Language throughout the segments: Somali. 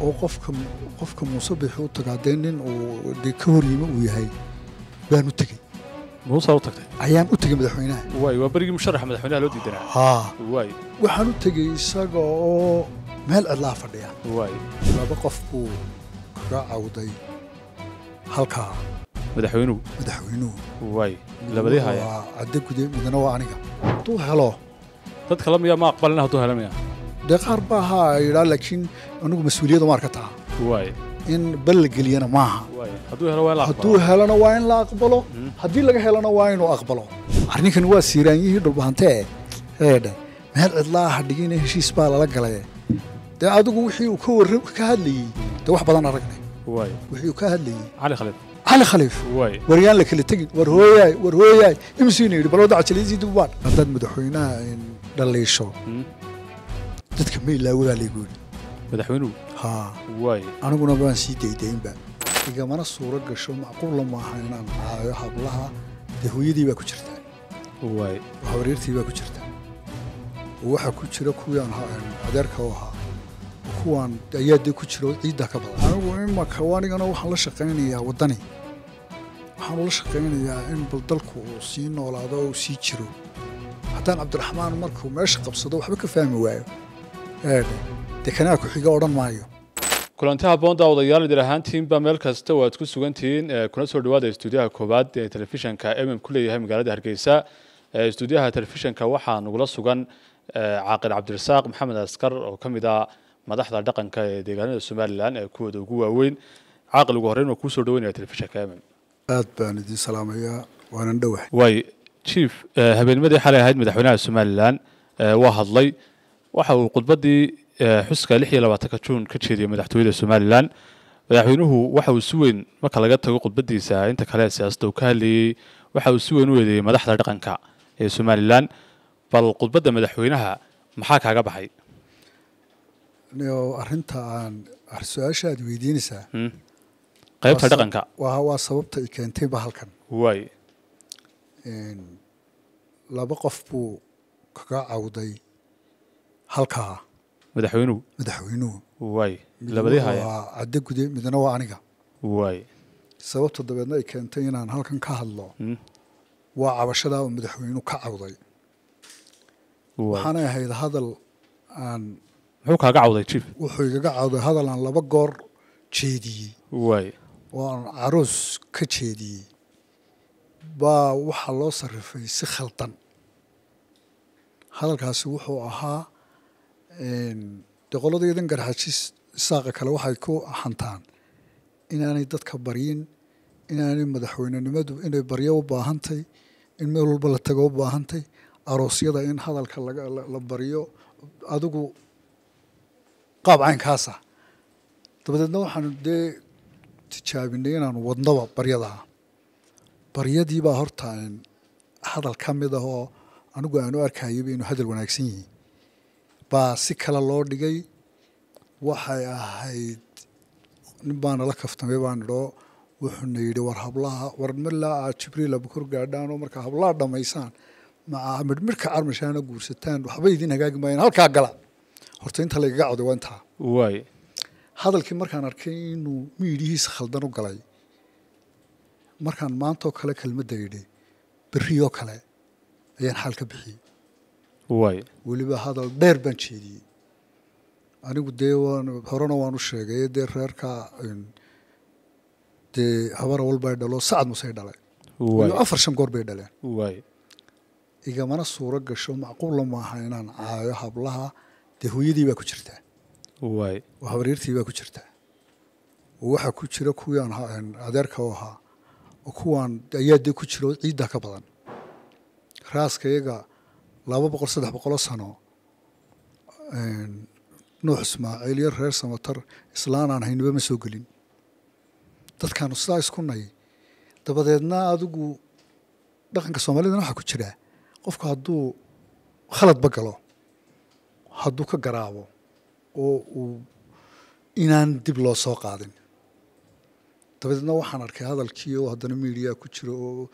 oo qofka muusebix u tagaa dee nin uu dee ka horyima uu yahay baanu tegey ayaan u tegey madaxweynaha waxaan u tegey isaga oo meel cidlaa fadhiya laba qof buu kaga cawday halkaa madaxweynuhu madaxweynuhu cadde gude midna waa aniga hadduu helo dad kala miya ma aqbalina hadduu helanaya de qaar ba ahaa ay idhaa laakiin anugu mas-uuliyadda maar ka taha in bal la geliyana maaha hadduu helona waa in la aqbalo haddii laga helona waa inuu aqbalo arrinkan waa siiraanyihii dhulbahantee eedhe meel cidlaa ha dhigina heshiis baa lala galaye dee adigu wixii uu ka hadlayey dee wax badan aragnay wixii uu ka hadlayey cali khaliif waryaan la kala tegin war hooyaay war hooyaay imsiina yidhi bal waddaca jaliisii dib u baadh haddaad madaxweynaha dhaliisho dadka maylaawadaa laygu yidhi madaxweynuhu haa waay aniguna waan sii daydaynba igamana suuro gasho macquulla maaha inaan haayo hablaha dee hooyadii baa ku jirtaa waay habareertii baa ku jirtaa oo waxaa ku jira kuwiyaan adeerka u ahaa kuwaan ayaa dee ku jiro ciidda ka badan anigu imaka anigana waxaan la shaqaynayaa waddani waxaan ula shaqaynayaa in bal dalku uu sii noolaado oo uu sii jiro haddaan cabdiraxmaan markuu meesha qabsado waxba ka fahmi waayo dekanaa ku-xiga odhan maayo kulanti haboon daawadayaal idir ahaantiinba meel kasta oo aad ku sugantihiin kuna soo dhawaada istuudiyaha koowaad ee telefishanka mm ku leeyahay magaalada hargeysa istuudiyaha telefishanka waxaa nagula sugan caaqil cabdirasaaq maxamed askar oo ka mid ah madaxda dhaqanka ee deegaanada somalilan ee kuwooda ugu waaweyn caaqil ugu horreyn waa kuu soo dhawaynaya telefishanka mm aad baan idiin salaamayaa waanan dhowahay waay chief habeennimadii xalay ahayd madaxweynaha somalilan waa hadlay waxa uu khudbaddii eh, xuska lix iyo labaatanka juun ka jeediyey madaxtooyada somalilan madaxweynuhu waxa uu si weyn marka laga tago khudbaddiisa inta kale siyaasadda uu ka hadlayey waxa uu si weyn u eedeeyey madaxda dhaqanka ee somalilan bal khudbadda madaxweynaha maxaa kaaga baxay arinta aan su-aasha aad weydiinaysaa hmm. qaybta dhaqanka waa sababta i keentay bahalkan waay laba qof buu kaga cawday halkaa madaxweynuhu madaxweynuhu waay labadii cadde gude midna waa aniga waay sababta dabeedna ay keentay inaan halkan ka hadlo hmm. waa cabashadaa uu madaxweynuhu ka cawday waxaanay ahayd hadal aan muxuu kaaga cawday jiif wuxuu igaga cawday hadal aan laba goor jeediyey waay oo aan caroos ka jeediyey baa waxaa loo sarrifay si khaldan hadalkaasi wuxuu ahaa Ehm, de qoladeedan garxashiis saaqa kale waxay ku hantaan inaanay dadka baryin inaanay madaxweynenimadu inay baryo u baahantay in meel walba la tago u baahantay aroosyada in hadalka la baryo adigu qaab caynkaasa dabadeedna waxaanu dee tijaabinay inaanu wadnaba baryadaa baryadiibaa horta hadal ka mid ah oo anigu aanu arkayaba inuu hadal wanaagsan yihiin baa si kale loo dhigay waxay ahayd nin baana la kaftamay baan idhoo wuxuuna yidhi war hablaha war milaa aad ah, jibriila bukor gaadhaano markaa hablaha dhammaysaan maa midhmirhka carmashaana guursataan waxba idin hagaagi maayan halkaa gala horta inta lagaga coday waa intaa waay hadalkii markaan arkay inuu miyidhihiisa khaldan u galay markaan maantoo kale kelmadda yidhi berrioo kale ayaan xaal ka bixiyey weliba hadal dheer baan jeediyey anigu dee waan horena waanu sheegay dee reerkaa dee habara walbay dhalo sacad musay dhalay iyo afar shan goor bay dhaleen igamana suuro gasho macquulla maaha inaan caayo hablaha dee hooyadii baa ku jirtaa oo habriirtii baa ku jirtaa oo waxaa ku jira kuwiaan adeerka u ahaa oo kuwaan ayaa dee ku jiro ciiddaa ka badan raaska iyaga laba boqol saddex boqolo sano nuux ismaaciil iyo reer samatar islaan aan hayniba ma soo gelin dadkaanu sidaa isku nay dabadeedna adigu dhaqanka soomaalidana waxaa ku jiraa qofku hadduu khaladba galo hadduu ka garaabo oo uu inaan dib loo soo qaadin dabadeedna waxaan arkay hadalkii oo haddana miidiyaa ku jiro oo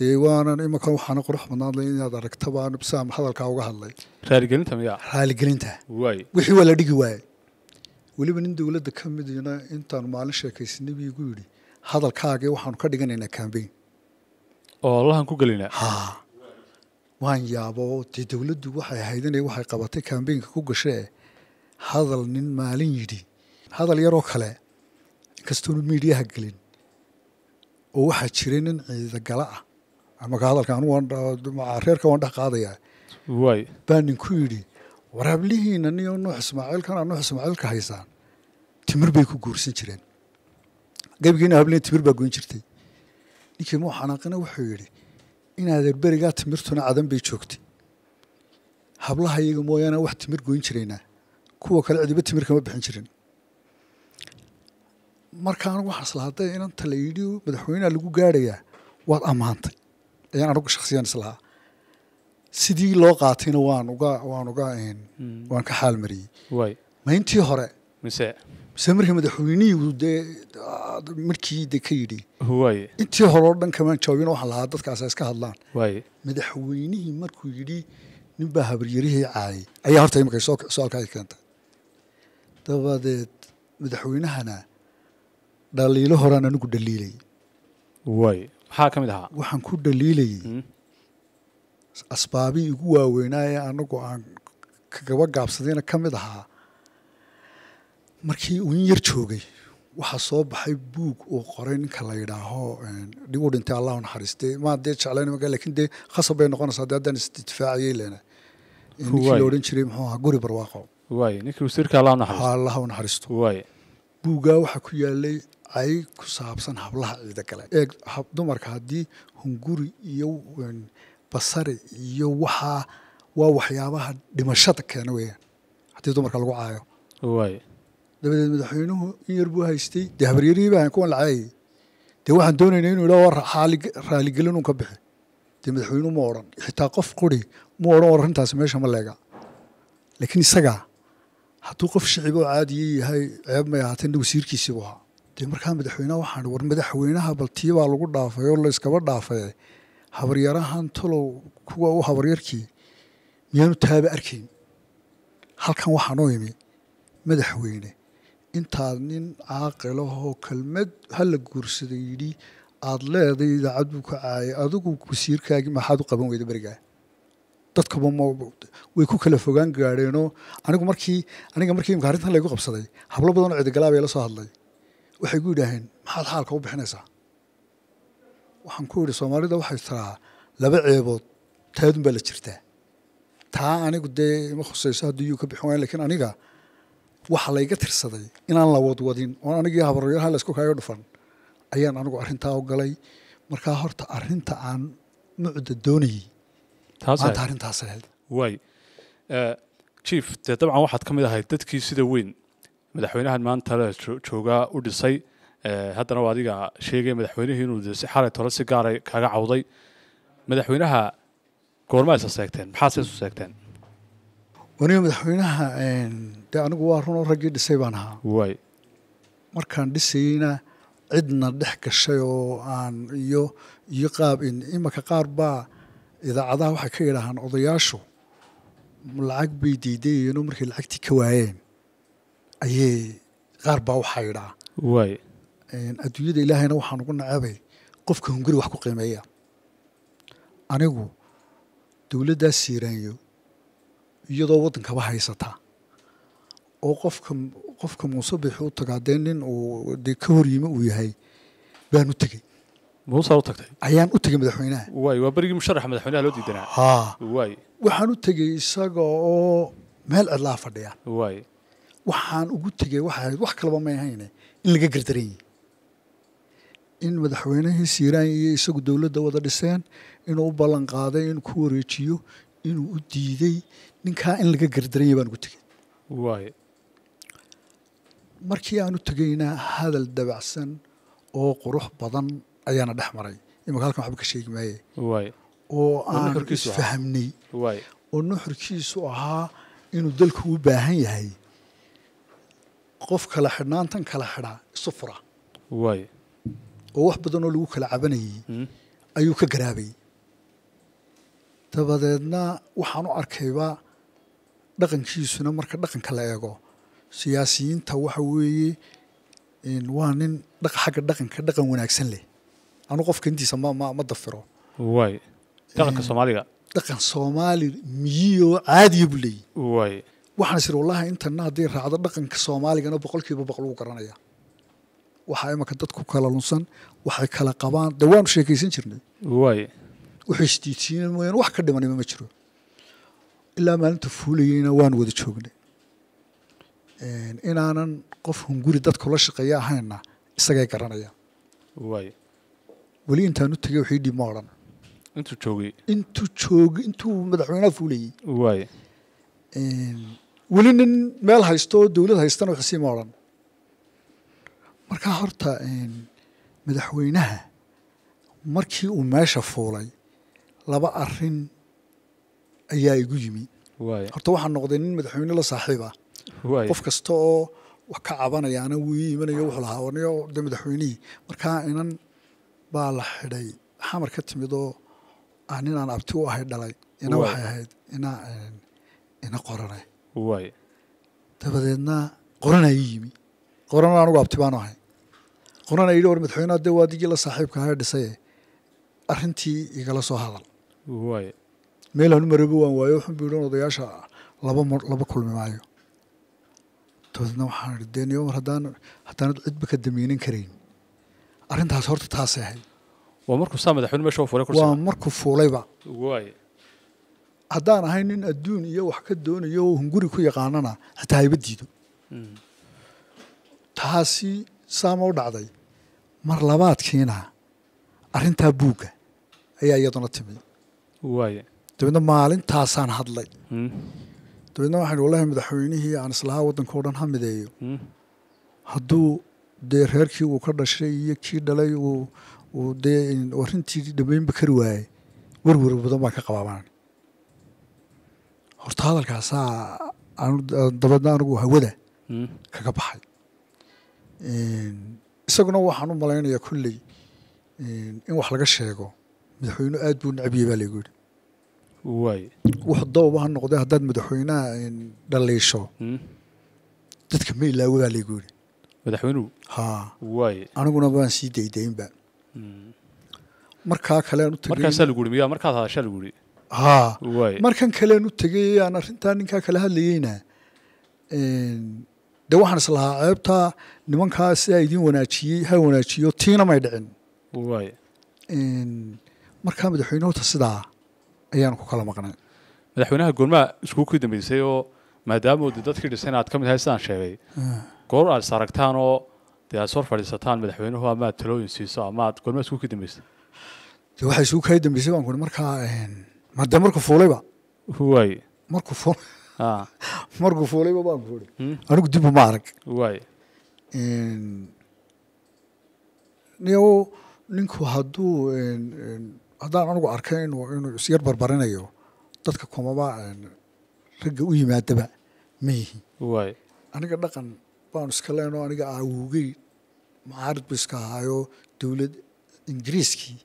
dee waanan imankan waxaana qurux badnaan inaad aragta baan bisaam hadalkaa uga hadlay raaligelinta miya raaligelinta waay wixii waa la dhigi waaye weliba nin dowladda ka midina intaan maalin sheekaysanay buu igu yidhi hadalkaagii waxaanu ka dhiganaynaa kambeyn oo allahan ku gelinaa haa waan yaabo dee dowladdu waxay ahayd inay waxay qabatay kambeynka ku gashee hadal nin maalin yidhi hadal yaroo kale inkastoonu miidiyaha gelin oo waxaa jiray nin ciidagala ah marka hadalka reerka waan dhex qaadaya baa ninku yidhi waraablihiina niyo nuux ismaaciilkana nuux ismaaciilka haysaan timir bay ku guursan jireen gebigiina habliina timir baa goyn jirtay ninkii muu xanaaqina wuxuu yidhi inaadeer berigaa timirtuna cadan bay joogtay hablaha iyaga mooyaane wax timir goyn jiraynaa kuwa kale cidiba timir kama bixin jirin marka anigu waxaaslahaday inanta la yidhi madaxweynea lagu gaarayaa waad ammaantay ayaan anigu shaksiyan islahaa sidii loo qaatayna waan uga waan uga mm. waan ka xaalmariyey mariyey mayntii hore mise mise markii madaxweynihii dee markii de ka yidhi intii hore oo dhan kamaan jawaabin waxaan lahaa dadkaasa iska hadlaan madaxweynihii markuu yidhi ninbaa habaryarihii caayay ayaa horta imika su-aalka ay keentay dabadeed madaxweynahana dhaliilo horaan anigu dhaliilay maxaa ka mid ahaa waxaan ku dhaliilayay hmm? asbaabihii ugu waaweynaa ee anagu aan kagaba gaabsadayna ka mid ahaa markii uin yar joogay waxaa soo baxay buug uu qoray ninka la yidhaaho dib u dhintay allahu naxariistay maa dee jeclayn magaa lakin dee khasab bay noqonaysaa dee haddaan isdidfaaciyey lena ninkii odhan jiray muxuu ahaa guri barwaaqo allahu naxariisto buugaa waxaa ku yaalay ay ku saabsan hablaha ciido kale eeg dumarka haddii hunguri iyo basari iyo waxaa waa waxyaabaha dhimashada keena weeyaan haddii dumarka lagu caayo dabadeed madaxweynuhu in yar buu haystay dee habaryarihii baan kuwan la caayayey dee waxaan doonayna inuu ilaa raaligelinun ka bixi dee madaxweynuhu ma odhan xitaa qof quri ma odhan oo arrintaasi meesha ma leega laakiin isagaa hadduu qof shicib oo caadiyo yahay ceeb may ahaatee wasiirkiisiibu ahaa dee markaa madaxweynaha waxaan war madaxweynaha bal tiibaa lagu dhaafay oo layskaba dhaafay habaryarahan tolow kuwa u habaryarkii miyaanu taaba arkayn halkan waxaan oo imi madaxweyne intaad nin caaqilahoo kelmad hala guursaday yidhi aad leeday idaacad buu ka caayay adigu wasiirkaagi maxaad u qaban weyda berigaa dadkaba way ku kala fogaan gaadheenoo anigu markii aniga markii imka laygu qabsaday hablo badanoo cidigalaabay la soo hadlay waxay ku yidhaaheen maxaad xaalka u bixinaysaa waxaan ku yidhi soomaalida waxay tiraa laba ceebood taadun baa la jirtaa taa anigu dee ima khusayso haddii yuu ka bixin wayn lakiin aniga waxa layga tirsaday inaan la wadwadin oon anigii habaryaha laysku kaaga dhufan ayaan anigu arrintaa ogalay markaa horta arrinta aan mucda doonayay maanta arrintaas ahayd way jief eh, dee dabcan waxaad ka mid ahayd dadkii sida weyn madaxweynahan maanta la joogaa u dhisay eh, haddana waa adiga sheegay madaxweynihii inuu dhisay xalay tole si gaaray kaga cawday madaxweynaha goorma isa seegteen maxaase isu seegteen waniga madaxweynaha eh, dee anigu waa runoo raggii dhisay baan ahaa waay markaan dhisayeyna cidna dhex gashay oo aan iyo iyo qaab in imaka qaar baa idaacadaha waxay ka yidhaahaan odayaashu lacag bay diidayeenoo markay lacagtii ka waayeen ayay qaar baa waxaa yidhaa waay adduunyada ilaahayna waxaan ugu nacabay qofka hunguri wax ku qiimeeya anigu dowladdaas siiraanyo iyadoo waddankaba haysataa oo qofka qofka muuse bixi u tagaa dee nin uu dee ka hor yimi uu yahay baan u tegey muusaa u tagtay ayaan u tegey madaxweynaha waay waa berigii musharaxa madaxweynaha loo diidanaa haa waay waxaan u tegey isaga oo meel cidlaa fadhiya waay waxaan ugu tegay waxaad wax kalaba may ahayne eh, in laga gardaran yihi in madaxweynihii siiraan iyo isagu dowladda wada dhiseen inuu u ballan qaaday inuu ku wareejiyo inuu u diiday ninkaa in laga gardaran yahi baan ugu tegay waay markii aanu tegayna hadal dabacsan oo qurux badan ayaana dhex maray imaka halkan waxba ka sheegi maaye oo aanu isfahmnay oo nuxurkiisu ahaa inuu dalku u baahan yahay qof kala xidhnaantan kala xidhaa isu fura oo wax badanoo lagu kala cabanayey hmm. ayuu ka garaabay dabadeedna waxaan u arkayba dhaqankiisuna marka dhaqanka la eego siyaasiyiinta waxa weeye waa nin xagga dhaqanka dhaqan wanaagsan leh anu qofka intiisa mma dafiro dhaqanka eh, soomaaliga dhaqan soomaali miyioo caadiya buu leeyay waxaan isiri intana haddii raacdo dhaqanka soomaaligana boqolkiiba kiiba boqol ugu garanaya waxaa imaka dadku kala lunsan waxay kala qabaan de waanu sheekaysan jirnay waxay isdiidsiinan mooyaane wax ka dhimanima ma jiro ilaa maalinta fuulayeyna waan wada joognay inaanan qof hunguri dadku la shaqeeya ahaynna isagay garanaya weli intaan u tegey wax ma odhan intuu joogay intuu joogay intuu madaxweynaha fuulayey weli nin meel haysto oo dowlad haystana kasiima odhan marka horta madaxweynaha markii uu meesha fuulay laba arin ayaa igu yimi horta waxaan noqday nin madaxweyne la saaxiib ah qof kasta oo wax ka cabanayaana ana wuu ii imanayo wuxuu lahaa anayo de madaxweynihii markaa inan baa la xidhay xamar ka timid oo ninaan abti u ahay dhalay ina waxay ahayd ina ina qoranay waay dabadeedna qoran ai yimi qoran anugu abti baanu ahay qoran a yidhi war madaxweyneha dee waa digii la saaxiibka ahee dhisaye arrintii igala soo hadal waay meel hanu marabo waan waayo wuxuu bu yihi odayaasha laba laba kulmi maayo dabadeedna waxaan ihi dee niyo mar haddaan haddaanad cidba ka damiinan karayn arrintaas horta taasay ahayd waa markuu saa madaxweyne meesha fuulay waa markuu fuulayba waay haddaan ahay nin adduun iyo wax ka doonayo oo hunguri ku yaqaanana hataa hayba diido hmm. taasi saama u dhacday mar labaadkiina arintaa buugga ayaa iyaduna timid dabeedna maalintaasaan hadlay hmm. dabeedna waxaan wallahi madaxweynihii aan islahaa waddankao dhan ha mideeyo hmm. hadduu dee reerkii uu ka dhashay iyo kii dhalay uu dee warintii dhameynba kari waayey werwer badan baan ka qabaaban horta hadalkaasaa dabeedna anigu hawada hmm. kaga baxay isaguna waxaan u malaynayaa kolley in wax laga sheego madaxweyne aad buu nacbiyey baa laygu yidhi waay wuxuu dooba ha noqday haddaad madaxweynaha dhaliisho hmm. dadka ma baa laygu yidhi madaxweynuhu haa waay aniguna baan sii daydaynba hmm. markaa kalean u markaasaa lagu yidhi miyaa markaad hadashaa lagu yidhi ha markan kaleenu tegey aan arintaa ninkaa kala hadlayeyna de waxaan islahaa ceebta nimankaa sidaa idiin wanaajiyey ha wanaajiyo tiina may dhicin markaa madaxweynehota sidaa ayaan ku kala maqnay madaxweynaha goormaa iskuu ku dambeysay oo maadaama uda dadkii dhisayna aad ka mid ahay sidaan sheegay goor aad is aragtaan oo dee aad sor fadhiisataan madaxweynuhu amaad talooyin siiso ama aad goormaa iskuu ka dambeysay de waxaa iskuu kaa dambeysay baan kuri markaa made markuu fuulayba waay markuu fuul markuu fuulayba baan ku iri anigu dibu ma arag waay n ninku hadduu haddaan anigu arkay inuu inuu isyar barbarinayo dadka kumaba ragga u yimaadaba ma yihi waay aniga dhaqan baanu iska leenoo aniga aawugey macarid bu iska ahaayo dowlad ingiriiskii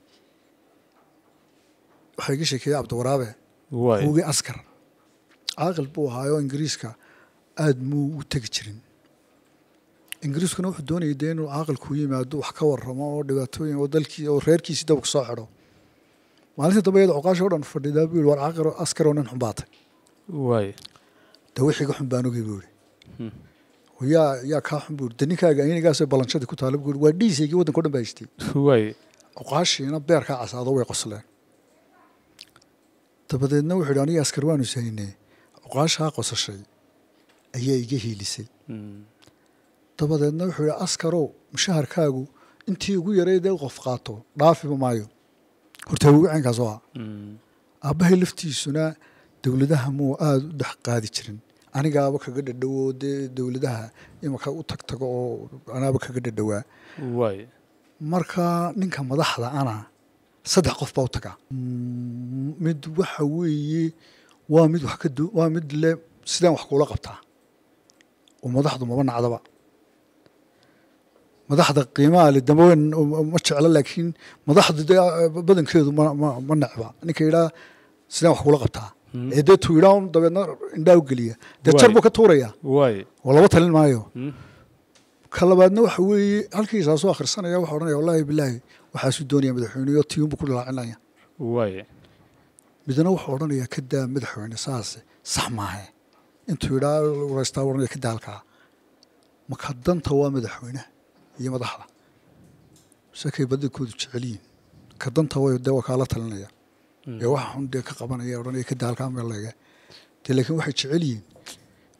waxaa iga sheekeeyey cabdiwaraabe buugii askar caaqil buu ahaayoo ingiriiska aad muu u tegi jirin ingiriiskuna wuxuu doonayay dee inuu caaqilku yimaado wax ka waramo oo dhibaatooyin oo dalkii oo reerkiisii dabku soo xidho maalinta dambe iyada cuqaasha o dhan fadhidaa buu yihi war caaqil askaroo nin xunbaatay waay dee wixii iga xun buu yihi hmm. yaa yaa kaa xun buu yihi dee ninkaaga aynigaasoo balanshadii ku taala buu yihi waa dhiisaygii waddanka o dhan baa haystay waay cuqaashiina beerkaa casaado way qosleen dabadeedna wuxuu ihi aniga askar waanu saninay oqaashaa qosashay ayaa iga hiilisay hmm. dabadeedna wuxuu ihi askarow mushaharkaagu intii ugu yaraydee qof qaato dhaafiba maayo horta wawacaynkaas oo ah hmm. aabbahay laftiisuna dowladaha muu aada u dhex qaadi jirin anigaaba kaga dhadhawoo dee dowladaha imaka u tag oo anaaba kaga dhadhawaa marka ninka madaxda anaa saddex qof baa u tagaa mm, mid waxa weeye waa mid waa mid le sidaan wax kuula qabtaa oo madaxdu maba nacdaba madaxda qiimaha le dambaweyn um, um, ma jeclo laakiin madaxdu de ah, ah, badankeedu ma necba ninka yidhaa sidaan wax kuula qabtaa hmm. ee dee tu yidhaa dabeedna indhaa u geliya dee jar buu ka tuuraya oo laba talin maayo hmm. ka labaadna waxa weeye halkiisaasoo akhrisanaya waxa odhanaya wallaahi bilaahi waxaasu doonaya madaxweyneyo tiyuunbu ku dhilaacinaya waay midna wuxuu odhanaya kadaa madaxweyne saas sax maahe intuu idhaa ulaystaa kadaa halkaa marka danta waa madaxweyne iyo madaxda sakay badankoodu jecelyihin ka danta de kaala talinaya mm. ee waxa xun dee ka qabanaya odhanaya kadaa halkaa meelleege de laakiin waxay jecel yihiin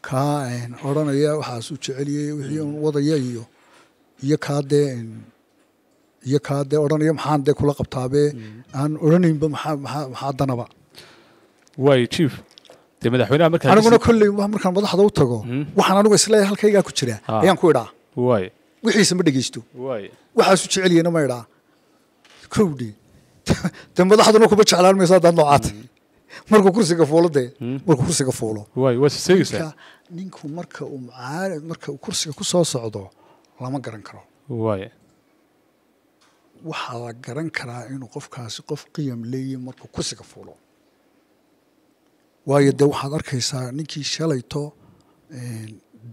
kaa odhanaya waxaasuu jecelyay wixii un wadaya iyo iyo kaa dee iyo kaa dee odhanaya maxaan dee kula qabtaabee aan odhanaynba maxaa danaba waay jief dee madaxweynaha markaan aniguna kolley markaan madaxda u tago hmm? waxaan anigu isleeyahay halkaygaa ku jira ah. ayaan ku idhaa waay wixiisa ma dhegaysto waay waxaasu jecelyena ma idhaa kowdhi dee madaxduna kuma jeclaan mayso haddaan noocaata hmm. markuu kursiga fuulo dee hmm. markuu kursiga fuulo ninku marka uu marka uu kursiga ku soo socdo lama garan karo waay waxaa la garan karaa inuu qofkaasi qof qiyam leeyi markuu kusiga fuulo waayo dee waxaad arkaysaa ninkii shalayto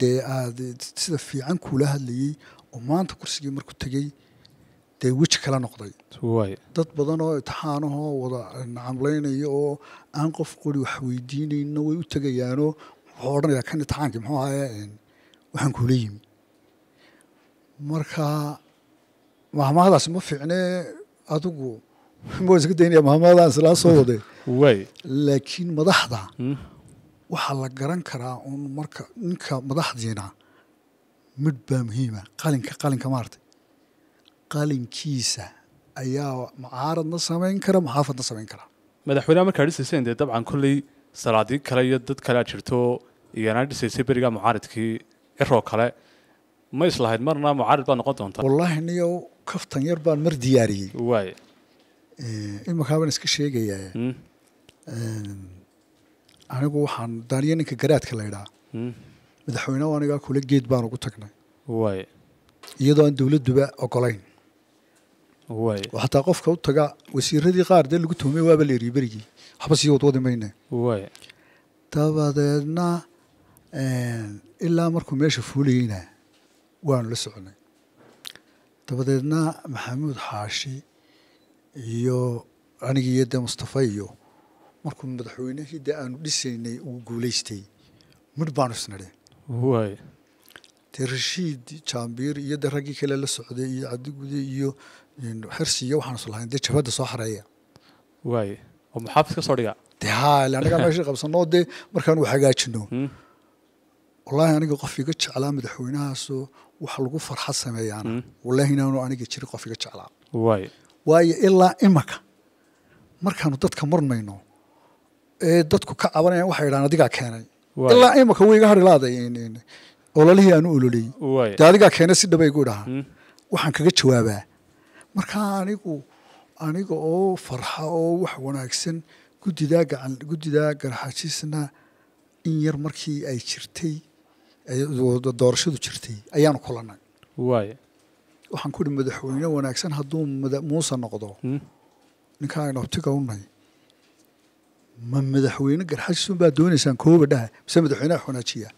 dee aad sida fiican kuula hadlayey oo maanta kursigii markuu tegey dee weji kala noqday dad badan oo itixaanahoo wada camlaynaya oo aan qof qori wax weydiinayno way u tegayaanoo wuxuu odhanayaa kan itixaankii muxuu ahaye waxaan kuula yimi markaa mahmahadaas ma fiicnee adigu ma iska daynaya mahmahadaan islaa soo waday laakiin madaxda waxaa la garan karaa un marka ninka madaxdiina mid baa muhiima qalinka qalinka maartay qalinkiisa ayaa mucaaradna samayn kara maxaafadna samayn kara madaxweyneha markaa dhisayseen dee dabcan kolley salaadii kale iyo dad kale kalea jirto iyanaa dhisaysay berigaa mucaaradkii ciroo kale ma islahayd marna mucaarid baa noqon doontaa wallaahi niyow kaftan yar baan mar diyaariyey waay eh, imakaa iska sheegaya hmm. eh, anigu waxaan daaniyo ninka garaadka la laydhaa hmm. madaxweynehu anigaa kula geed baan ugu tagnay waay iyadoo aan dowladduba ogolayn waay xataa qofka u taga wasiiradii qaar dee lagu tuhumay waaba la berigii haba sii wadwadi mayne waay dabadeedna eh, ilaa markuu meesha fuulayeyna waanu la soconay dabadeedna maxamuud xaashi iyo anigaiyo dee mustafa iyo markuu madaxweynehii dee aanu dhisaynay uu guulaystay midh baanu isnidhi dee rashiid jambiir iyo dee raggii kale la socday iyo cadigude iyo xirsi iyo waxaanus lahayn dee jabhadda soo xareeya waay oo maxaafis ka soo dhiga de hal annagaa meeshii qabsanoo dee markaanu hagaajino hmm wallaahi aniga qof iga jeclaa madaxweynahaasoo wax lagu farxa sameeyaana hmm. wallaahi inaanu aniga jirin qof iga jeclaa waayo ilaa imaka markaanu dadka marnayno ee dadku ka cabanayaan waxay idhahaan adigaa keenay ilaa imaka way iga harilaada ololihii aanu ololeyey dee adigaa keenay si dhaba igu idhahaa hmm. waxaan kaga jawaabaa markaa anigu aniga oo farxa oo wax wanaagsan guddidaa gacan guddidaa garxajiisna in yar markii ay jirtay doorashadu jirtay ayaanu kulanay waxaan ku ihi madaxweyne wanaagsan hadduu muuse noqdo hmm? ninkaan inobtiga unay ma madaxweyne garxajisun baa doonaysaan kooba dhaha mise madaxweyneha wanaajiya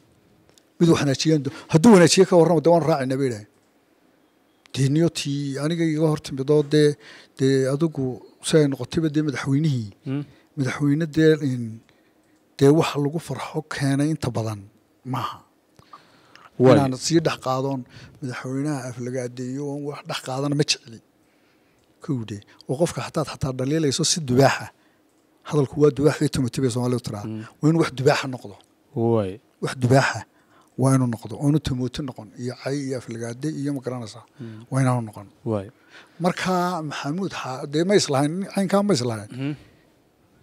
mid wanaajiyan hadduu wanaajiye ka warramo de waan raacayna bay idhahay deniyo tii aniga iga hor dee dee adigu siay noqotayba dee madaxweynihii hmm? madaxweyne dee dee waxa lagu farxo keenay inta badan maaha inaan sii dhex qaadoon madaxweynaha af laga oon wax dhex qaadana ma jecli kowde oo qofka hataad xataa dhaliilayso si dubaaxa hadalku waa dubaax iyo tumatibay soomaalidu tiraa mm. waa inuu wax dubaaxa noqdo wax dubaaxa waa inuu noqdo oonu tamooti noqon iyo cay iyo aflagaade iyo magaranaysaa mm. waa inaanu noqon marka maxamuud dee ma islahayn caynkaa ma islahayn mm-hmm.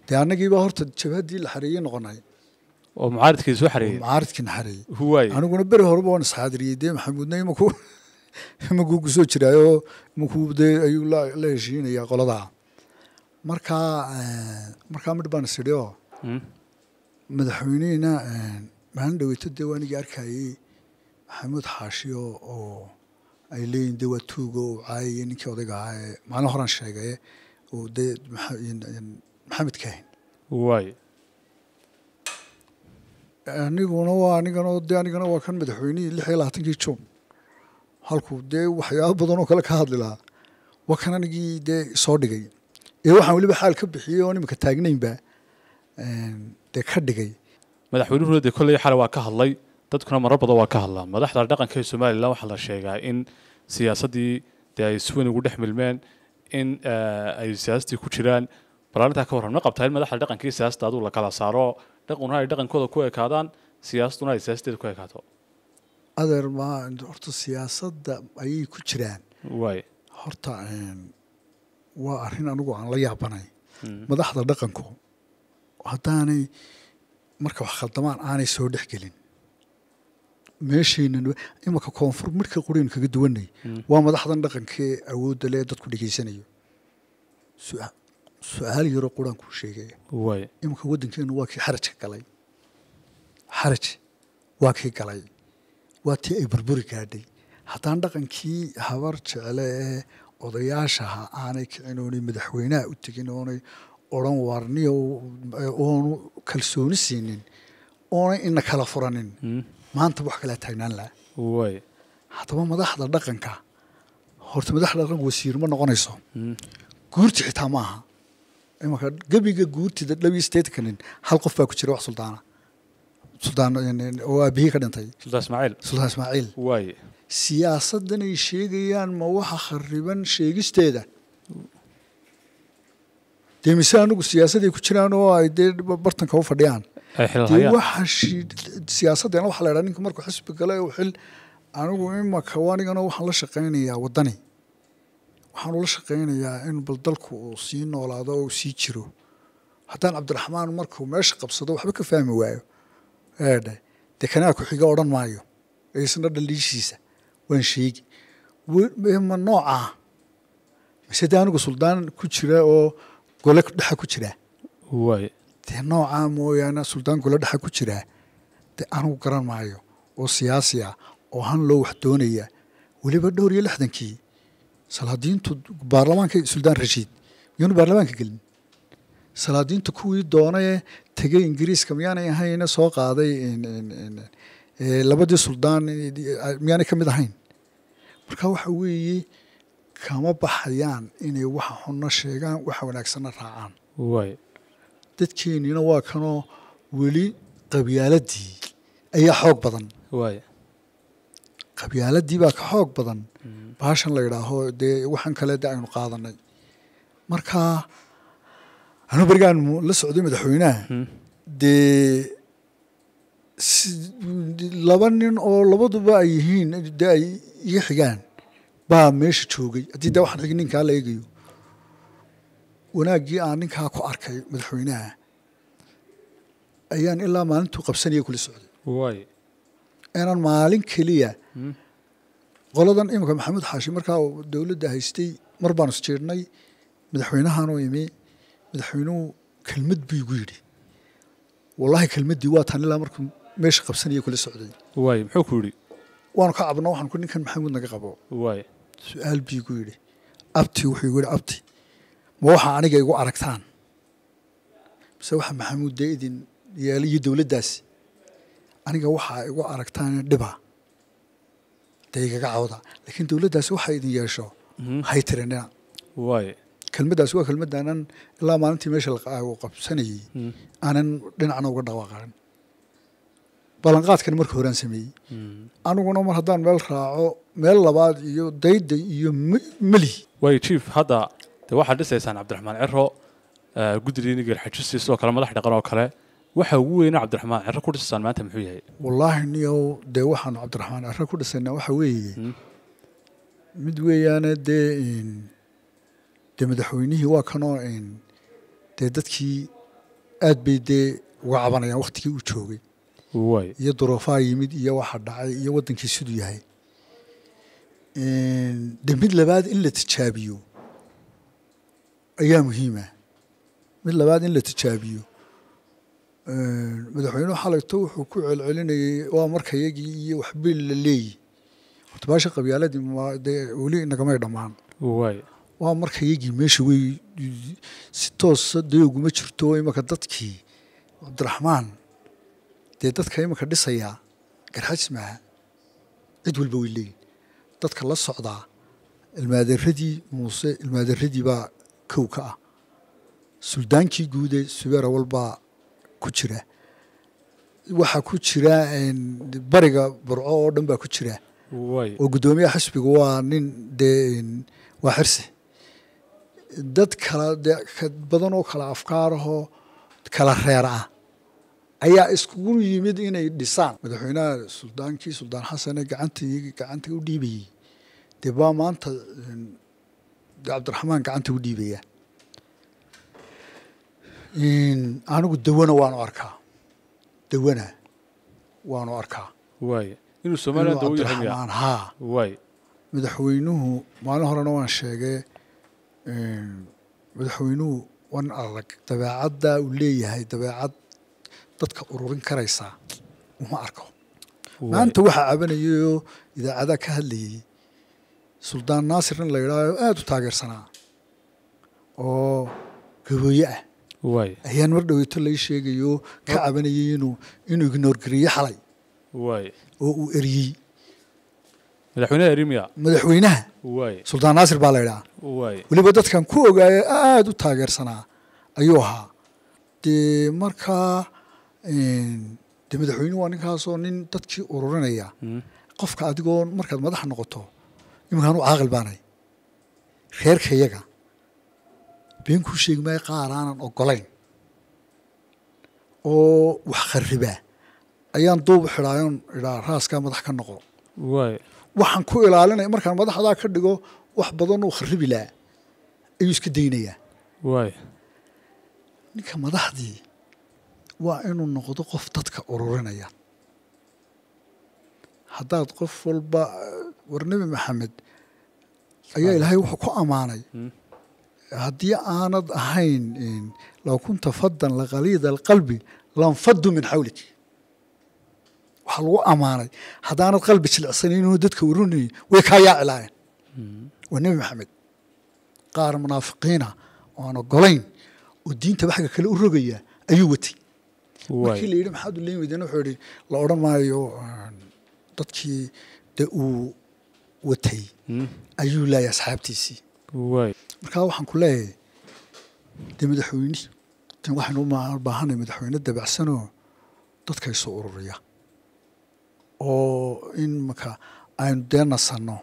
dee annagiibaa horta jabhadii la xareeyey noqonay oo mucaaridkii soo xareeyey mucaaridkii naxareeyey huwaay aniguna beri horeba waan isxaadiriyey dee maxamuudna imaku imankuu ku soo jiraayo imankuu dee ayuu la la heshiinayaa qoladaa markaa eh, markaa midh baan isidhi oo oh, hmm? madaxweynihiina eh, maalin dhaweyto dee waanigii arkayey maxamuud xaashiyo oo ay leeyihin dee waa tuuga oo caayaya ninkii odayga ahaa ee maalin horaan sheegaye oo dee maxamed kahin waay aniguna waa anigano dee anigana waa kan madaxweynihii lix iyo labaatankii juun halkuu dee waxyaaba badanoo kale ka hadli lahaa waa kan anigii dee soo dhigay ee waxaan weliba xaal ka bixiyey oon iminka taagnaynba ehm, dee ka dhigay madaxweynuhuna rode kolley xalay waa ka hadlay dadkuna marar badan waa ka hadlaa madaxda dhaqanka ee somalilan waxaa la sheegaa in siyaasaddii dee ay isweyn ugu dhex milmeen in eh, ay siyaastii ku jiraan balaalintaa ka waran ma qabtaa in madaxda dhaqankii iyo siyaasada aduu la kala saaro dhaqankuna ay dhaqankooda ku ekaadaan siyaasaduna ay siyaasadeeda ku ekaato adeer ma horta siyaasadda ayay ku jiraan waay horta waa arrin anigu aan la yaabanay hmm. madaxda dhaqanku haddaanay marka wax khaldamaan aanay soo dhex gelin meeshayna imanka koonfur midhka quriynu kaga duwanay hmm. waa madaxdan dhaqankee awoodda lee dadku dhegaysanayo su-aal yaroo quraan kuu sheegaya imika waddankeenu waa kii xarajka galay xaraj waa kii galay waa tii ay burburi gaadhay haddaan dhaqankii habar jecle ee odayaashaha aanay kicin oonay madaxweynaha u tegin oonay odran waarniya oonu kalsooni siinin oonay ina kala furanin maanta wax kalaa taagnaan laha haddaba madaxda dhaqanka horta madaxda dhaqanka wasiir ma noqonayso guurta xitaa ma aha gebiga guurtida dhowi iyo sideetanka hal qof baa ku jira wax suldaana suldaan oo aabihii ka dhintay suldaan ismaaciil suldaan ismaaciil sheegayaan ma waxa khariban sheegisteeda dee mise anugu siyaasaday ku jiraan oo ay dee bartanka u fadhiyaan dee waxa siyaasaddeena waxa la idhaha ninka markuu xisbi gale u xil anigu imaka aniganoo waxaan la shaqaynayaa waddani waxaan ula shaqaynayaa in bal dalku uu sii noolaado oo uu sii jiro haddaan cabdiraxmaan markuu meesha qabsado waxba ka fahmi waayo eedhe dee kanaa ku-xiga odhan maayo ee isna waan sheegi ma noocaa ah. mise dee anigu suldaan ku jira oo gole dhexa ku jiraa waay dee noocaa ah mooyaane suldaan gole dhexa ku jiraa de anigu garan maayo oo siyaasi ah oo han loo wax doonaya weliba dhowr iyo lixdankii salaadiintu baarlamaanka suldaan rashiid miyaanu baarlamaanka gelin salaadiintu kuwii doonaye tegey ingiriiska miyaanay ahayna soo qaaday labadii suldaan miyaanay kamid ahayn marka waxa weeye kama baxayaan inay wax xunna sheegaan wax wanaagsanna raacaan dadkeennina waa kanoo weli qabyaaladii ayaa xoog badan qabyaaladii baa ka xoog badan mm baashan la yidhaaho dee waxaan kale de aynu qaadanay marka anu berigaan la socday madaxweynaha hmm. dee laba nin oo labaduba ay yihiin de ay iga xigaan baa meesha joogay haddii de waxaan xigi ninkaa la eegayo wanaaggii aan ninkaa ku arkay madaxweynaha ayaan ilaa maalintuu qabsanaya kula socday inaan maalin keliya hmm qoladan imika maxamuud xaashi markaa dowladda haystay mar baanu isjeedhnay madaxweynahanuu imi madaxweynuhu kelmad buu igu yidhi wallaahi kelmaddii waa taan ilaa markuu meesha qabsanaya kula socday waay muxuu ku yidhi waanu ka cabno waxaan ku ninkan maxamuud naga qabo waay su-aal buu igu yidhi abti wuxuu igu yidhi abti ma waxa aniga igu aragtaan mise waxa maxamuud dee idin yeelay iyo dowladdaasi aniga waxaa igu aragtaan dhiba de igaga cawda laakiin dowladdaas waxa idin yeesho hay mhm. way kelmaddaas waa kelmaddaanan ilaa maalintii meesha lagu qabsanayey mhm. aanan dhinacna uga dhawaaqarin ballanqaadkan marka horaan sameeyey mhm. aniguna mar haddaan meel raaco meel labaad iyo dayday iyo meli waay jief hadda de waxaad dhisaysaan cabdiraxmaan ciro guddidiinigeer xajisiis oo kale madax dhaqan oo kale waxa ugu weyna cabdiraxmaan ciro ku dhisasaan maanta muxuu yahay wallaahi niyow dee waxaanu cabdiraxmaan ciro ku dhisayna waxa weeye hmm. mid weeyaane dee dee madaxweynihii waa kanoo n dee dadkii aad bay dee uga cabanayaan wakhtigii u joogay iyo duruufaa yimid iyo waxa dhacay iyo waddankii siduu yahay dee mid labaad in la tijaabiyo ayaa muhiima mid labaad in la tijaabiyo madaxweynuhu xalayto wuxuu ku celcelinayey waa marka markayagii iyo waxbiil la leeyi horta meesha qabyaaladii de weli nagamay dhammaan waa markayagii meesha wey si toosa dayoguma jirto imaka dadkii cabdiraxmaan dee dadka imanka dhisayaa garxajis cid walba way leeyihin dadka la socdaa ilmaadaradii muuse ilmaaderadii baa kow ka ah suldaankii guude subeera walbaa ku jira waxaa ku jira bariga burco oo dhan baa ku jira oo guddoomiyaha xisbiga waa nin dee waa xirsi dad kala dee badan oo kala afkaarahoo kala reer ah ayaa iskugu yimid inay dhisaan madaxweynaha suldaankii suldaan xasane gacanta gacanta u dhiibayey dee baa maanta cabdiraxmaan gacanta u dhiibaya anigu dawana waanu arkaa dawana waanu arkaa waay inuu soomaaliya haa waay madaxweynuhu maalin horena waan sheegay madaxweynuhu wan arag dabeecaddaa uu leeyahay dabeecad dadka ururin karaysaa uma arko maanta waxaa cabanayayoo idaacadaha ka hadlayay suldaan naasir nin la yidhaaho aada u taageersanaa oo gabooye ah ayaan mar dhaweyto lai sheegayo ka cabanayay inuu inuu ignoorgariyey xalay oo uu eriyey madaxweynaha erimiya madaxweynaha suldaan naasir baa la idhaa weliba dadkan ku ogaaya aada u taageersanaa ayuu ahaa dee markaa dee madaxweynuhu waa ninkaasoo nin dadkii ururinaya mm-hmm. qofka adigoo markaad madax noqoto iminkaan u caaqil baanay reerka iyaga been ku sheegimay qaar aanan ogolayn oo wax kharibaa ayaan duub xidhaayon idhaa raaskaa madax ka noqo waxaan ku ilaalinaya markaan madaxdaa ka dhigo wax badan uu kharibi laha ayuu iska daynayaa ninka madaxdii waa inuu noqdo qof dadka ururinaya haddaad qof walba war maxamed ayaa ilaahay wuxuu ku ammaanay hmm haddii aanad ahayn low kunta faddan laqaliida alqalbi lanfadu min xawlik waxaa lagu amaanay haddaanad qalbi jilicsanaynoo dadka warinayy way kaa yaacilaayeen waa nebi maxamed qaar munaafiqiina oan ogolayn oo diinta waxga kale u rogaya ayuu watay markii la yidhi maxaad u leen weyden wuxuu yihi la odhan maayo dadkii de uu watay hmm. ayuu laayay asxaabtiisii markaa waxaan ku leeyahay dee madaxweyne tan waxaynu u baahanay madaxweyne dabacsanoo dadka isu ururiya oo in marka aynu dee nasanno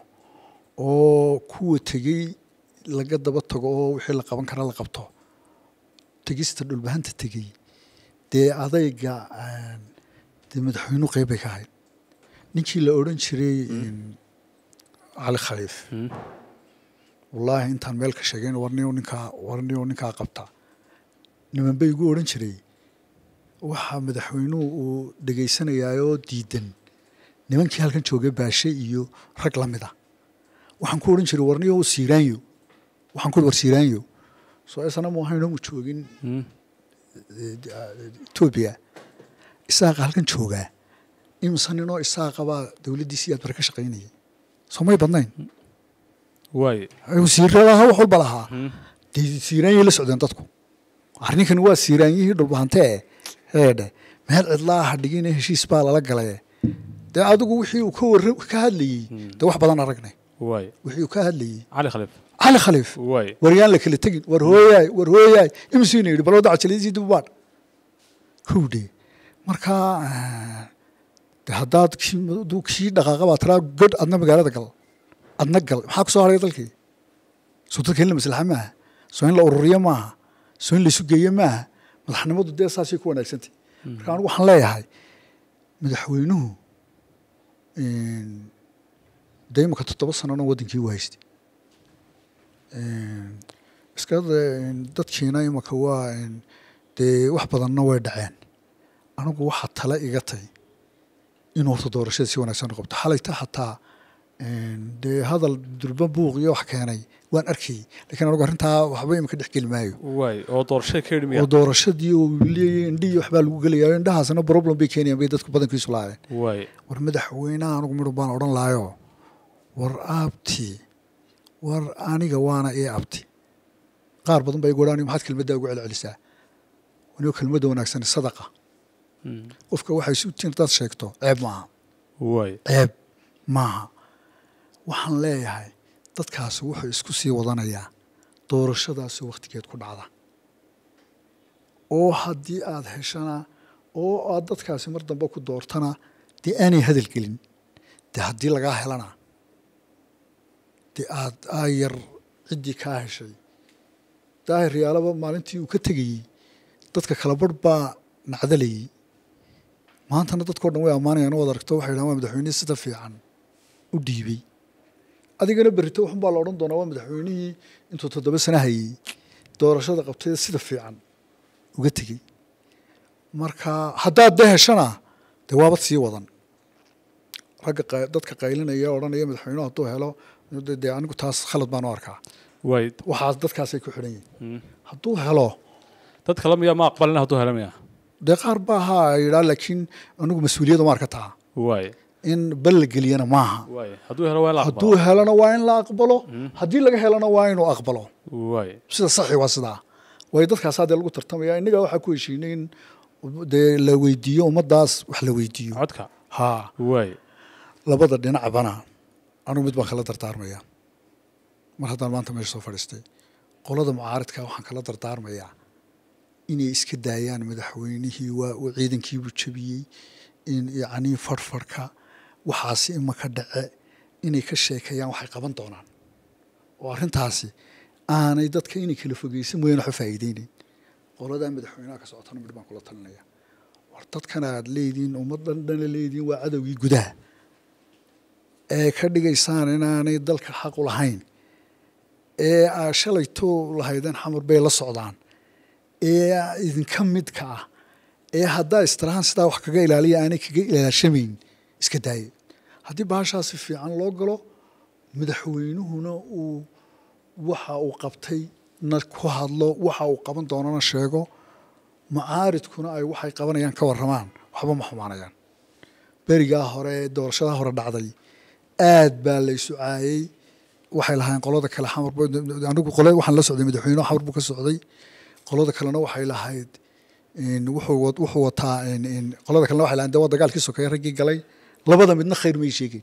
oo kuwa tegey laga daba tago oo wixii la qaban kara la qabto tegista dhulbahanta tegey dee adayga dee madaxweynu qeybbay ka ahayd ninkii la odran jiray hmm. cali khaliif hmm wallaahi intaan meel ka sheegeyn warniyo ninkaa warni warniyo ninkaa qabta niman bay igu odhan jiray waxaa madaxweynuhu uu dhegaysanayaaoo diidan nimankii halkan joogay baashe iyo rag la mid a waxaan ku odhan jiray warniyo u siiraanyo waxaan ku war siiraanyo soo isana ma joogin hmm. etoobiya isaaqa halkan joogaa imisa ninoo isaaqabaa dowladdiisii iyo adbar ka shaqaynayay soo may badnayn hmm siiradaha wax walba lahaa dee la socdeen dadku arrinkan waa siiraanyihii dhulbahante eedhe meel cidlaa ha heshiis baa lala galaye dee adigu wixii uu ka war ka hadlayey hmm. dee wax badan aragnay wixii uu ka hadlayey cali khaliif waryaan la kala tegin war hooyaay war hooyaay imsiina yidhi bal wadaca jaliisii dib u baadh howdhe de haddaad kii dhaqaaqa baa taraa god adna magaalada gal adna gal maxaa ku soo haray dalkii soo dadka in la maslaxa maaha soo in la ururiyo maaha soo in laisu isu geeyo maaha madaxnimadu dee saasay ku wanaagsantay hmm. marka anigu waxaan leeyahay madaxweynuhu dee imaka toddoba sanona waddankii u haystay iska dadkiina imaka waa dee wax badanna way dhaceen anigu waxaa tale iga tay inuu horta doorashada si wanaagsan qabto xalayta xataa dee hadal durba buuq iyo wax keenay waan arkayy lakiin anugu arintaa waxba imika dhexgeli geli maayo oo doorashadii oo weli indhihii waxbaa lagu gelaya indhahaasna problem bay keenayaan bay dadku badankiisu laadeen war madaxweyneha anigu midhun baan odhan laayo war aabti war aniga waana ii abti qaar badan baa gohaani maxaad kelmaddaa ugu celcelisaa anigoo kelmadda wanaagsan sadaqa hmm. qofka waxay si utiin hadaad sheegto ceeb maaha ceeb maaha waxaan leeyahay dadkaasi wuxuu isku sii wadanayaa doorashadaasi wakhtigeed ku dhacda oo haddii aada heshana oo aad dadkaasi mar dambe ku doortana dee aanay hadal gelin dee haddii lagaa helana dee aada aayar ciddii kaa heshay daahir yaalaba maalintii uu ka tegayey dadka kala barh baa nacdalayey maantana dadkao dhan way ammaanayaan o ad aragto waxay dhahan waa madaxweyne sida fiican u dhiibay adigana berito waxunbaa la odhan doonaa waa madaxweynihii intuu toddoba sano hayey doorashada qabtay sida fiican uga tegey marka haddaad de heshana dee waabad sii wadan ragga dadka qaylinaya odhanaya madaxweynuhu hadduu helo de anigu taas khalad baan u arkaa waxaas dadkaasay ku xidhan yihin hmm. hadduu helo dad kale miya ma aqbalin hadduu helo miya dee qaar baaha yidhaa laakiin anigu mas-uuliyadda ma arka taa in bal la geliyana maaha hadduu helona waa in la aqbalo hmm. haddii laga helona waa inuu aqbalo sida saxi waa sidaa way dadkaasaa dee lagu tartamaya innagaa waxaa ku heshiinay in dee la weydiiyo ummaddaas wax la weydiiyo ha labada dhinacbana anugu mid baan kala dardaarmayaa mar haddaan maanta meesha soo fadhiistay qolada mucaaradka waxaan kala dardaarmayaa inay iska daayaan madaxweynihii waa uu ciidankiibuu jabiyey in yacnii farfarka waxaasi imaka dhace inay ka sheekeeyaan waxay qaban doonaan oo arintaasi aanay dadka inay kala fogeysan mooyaan waxba faa'iideynayn qoladaa madaxweynaha ka socotana midh baan kula talinaya war dadkana aada leediin ummaddan dhana leediin waa cadowgii gudaha ee ka dhigaysaan inaanay dalka xaq u lahayn ee aa shalay too lahaydeen xamar bay la socdaan ee idinka midka ah ee haddaa istirahaan sidaa wax kaga ilaaliya aanay kaga ilaashamayn iska daayay haddii bahashaa si fiican loo galo madaxweynuhuna uu waxa uu qabtay na ku hadlo waxa uu qaban doonana sheego mucaaridkuna ay waxay qabanayaan ka warramaan waxba ma xumaanayaan berigaa hore doorashadaa hore dhacday aad baa la isu waxay lahaayeen qolada kale xamaranigu qole waxaan la socday madaxweynuhu xamar buu ka socday qolada kalena waxay lahayd wuxuu wataa qolada kalena waxay lahayd de dagaalkii sokeeye raggii galay labada midna khayr may sheegeen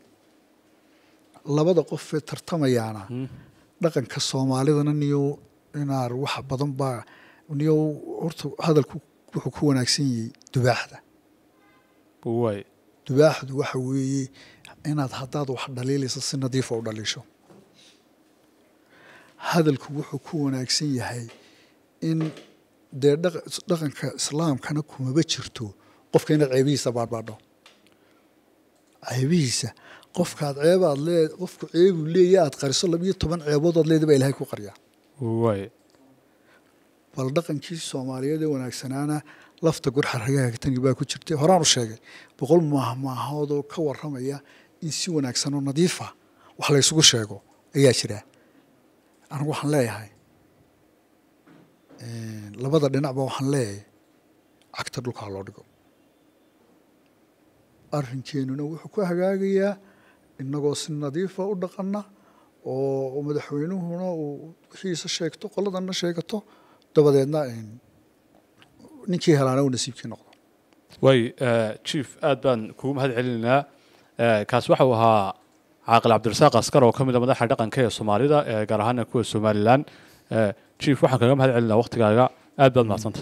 labada qofee tartamayaana hmm. dhaqanka soomaalidana niyo inaar wax badan baa niyo horta hadalku wuxuu ku wanaagsan yahay dubaaxda dubaaxdu waxa weeye inaad haddaad wax dhaliilayso si nadiifa ah u dhaliisho hadalku wuxuu ku wanaagsan yahay in dee dhaqanka islaamkana kumaba jirto qofka inaad ceebihiisa baadhbaadho ceebihiisa qofkaad ceebaad lee qofku ceebuu leeya aad qariso labiyo toban ceeboodaad leeda baa ilahay ku qaryaa bal dhaqankii soomaaliyeed ee wanaagsanaana lafta gurxa ragaaga baa ku jirtay horaan u sheegay boqol maahmaahoodoo ka waramaya in si wanaagsan oo nadiifa ah wax laysugu sheego ayaa jiraa anigu waxaan leeyahay labada dhinacba waxaan leeyahay cagta dhulkaa loo dhigo arrinkeenuna wuxuu ku hagaagayaa inagoo si nadiifa ah u dhaqana oo madaxweynuhuna uu wixiisa sheegto qoladanna sheegato dabadeedna ninkii helaana uu nasiibkii noqdo way jief eh, aad baan kugu mahad celinaynaa eh, kaasi waxa uu ahaa caaqil cabdirasaaq askar oo ka mid a ah madaxa dhaqanka ee soomaalida eh, gaar ahaana kuwa somalilan jief waxaan kaga mahad celinaa waktigaaga aad baad mahadsanta